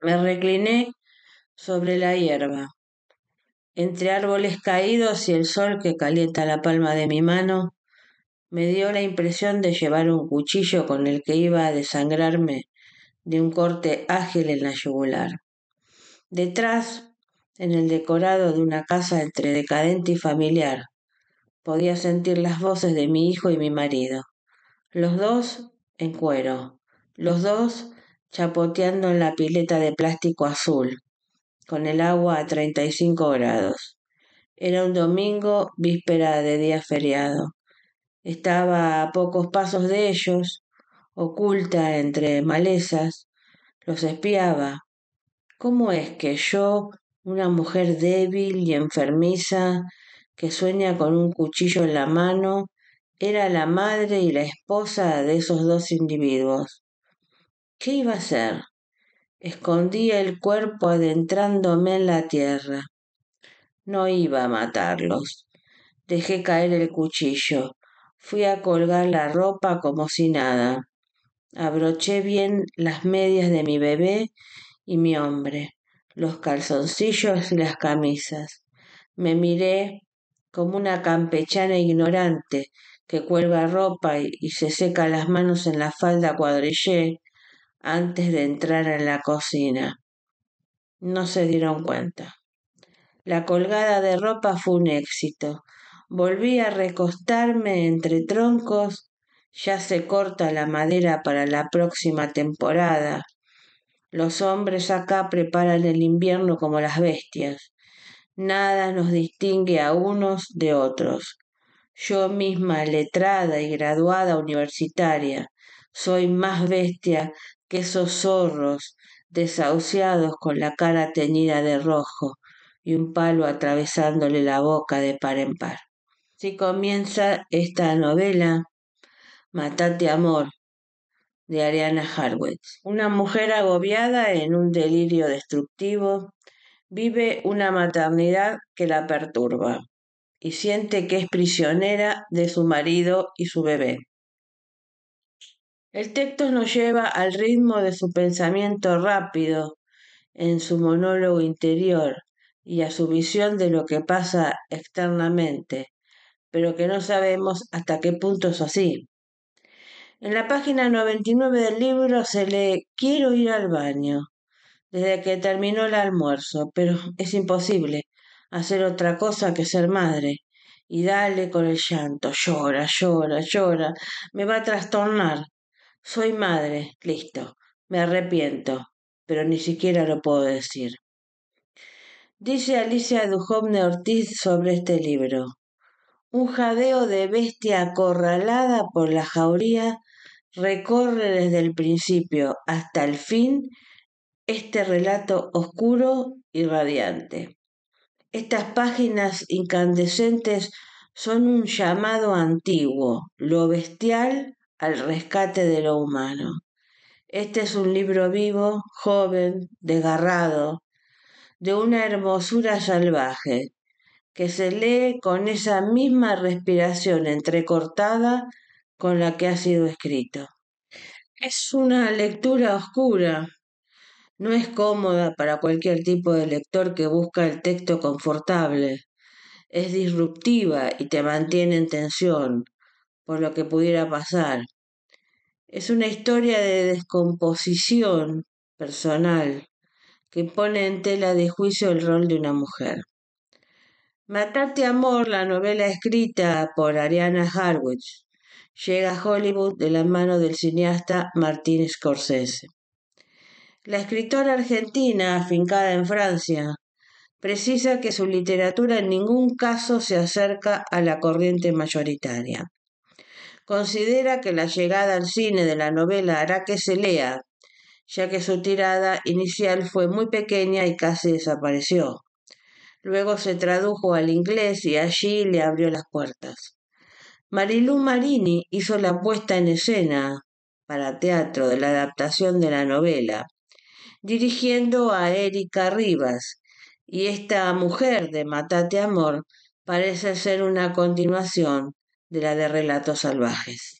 Me recliné sobre la hierba. Entre árboles caídos y el sol que calienta la palma de mi mano, me dio la impresión de llevar un cuchillo con el que iba a desangrarme de un corte ágil en la yugular. Detrás, en el decorado de una casa entre decadente y familiar, podía sentir las voces de mi hijo y mi marido, los dos en cuero, los dos chapoteando en la pileta de plástico azul, con el agua a 35 grados. Era un domingo, víspera de día feriado. Estaba a pocos pasos de ellos, oculta entre malezas, los espiaba. ¿Cómo es que yo, una mujer débil y enfermiza, que sueña con un cuchillo en la mano, era la madre y la esposa de esos dos individuos? ¿Qué iba a hacer? Escondí el cuerpo adentrándome en la tierra. No iba a matarlos. Dejé caer el cuchillo. Fui a colgar la ropa como si nada. Abroché bien las medias de mi bebé y mi hombre, los calzoncillos y las camisas. Me miré como una campechana ignorante que cuelga ropa y, se seca las manos en la falda cuadrillé antes de entrar en la cocina. No se dieron cuenta. La colgada de ropa fue un éxito. Volví a recostarme entre troncos. Ya se corta la madera para la próxima temporada. Los hombres acá preparan el invierno como las bestias. Nada nos distingue a unos de otros. Yo misma, letrada y graduada universitaria, soy más bestia que esos zorros, desahuciados con la cara teñida de rojo y un palo atravesándole la boca de par en par. Si comienza esta novela, Matate Amor, de Ariana Harwitz. Una mujer agobiada en un delirio destructivo vive una maternidad que la perturba y siente que es prisionera de su marido y su bebé. El texto nos lleva al ritmo de su pensamiento rápido en su monólogo interior y a su visión de lo que pasa externamente, pero que no sabemos hasta qué punto es así. En la página 99 del libro se lee Quiero ir al baño desde que terminó el almuerzo, pero es imposible hacer otra cosa que ser madre. Y dale con el llanto, llora, llora, llora, me va a trastornar. Soy madre, listo. Me arrepiento, pero ni siquiera lo puedo decir. Dice Alicia Dujovne Ortiz sobre este libro. Un jadeo de bestia acorralada por la jauría recorre desde el principio hasta el fin este relato oscuro y radiante. Estas páginas incandescentes son un llamado antiguo, lo bestial al rescate de lo humano. Este es un libro vivo, joven, desgarrado, de una hermosura salvaje, que se lee con esa misma respiración entrecortada con la que ha sido escrito. Es una lectura oscura, no es cómoda para cualquier tipo de lector que busca el texto confortable, es disruptiva y te mantiene en tensión, por lo que pudiera pasar. Es una historia de descomposición personal que pone en tela de juicio el rol de una mujer. Matarte Amor, la novela escrita por Ariana Harwich, llega a Hollywood de la mano del cineasta Martin Scorsese. La escritora argentina, afincada en Francia, precisa que su literatura en ningún caso se acerca a la corriente mayoritaria considera que la llegada al cine de la novela hará que se lea, ya que su tirada inicial fue muy pequeña y casi desapareció. Luego se tradujo al inglés y allí le abrió las puertas. Marilú Marini hizo la puesta en escena para teatro de la adaptación de la novela, dirigiendo a Erika Rivas, y esta mujer de Matate Amor parece ser una continuación de la de relatos salvajes.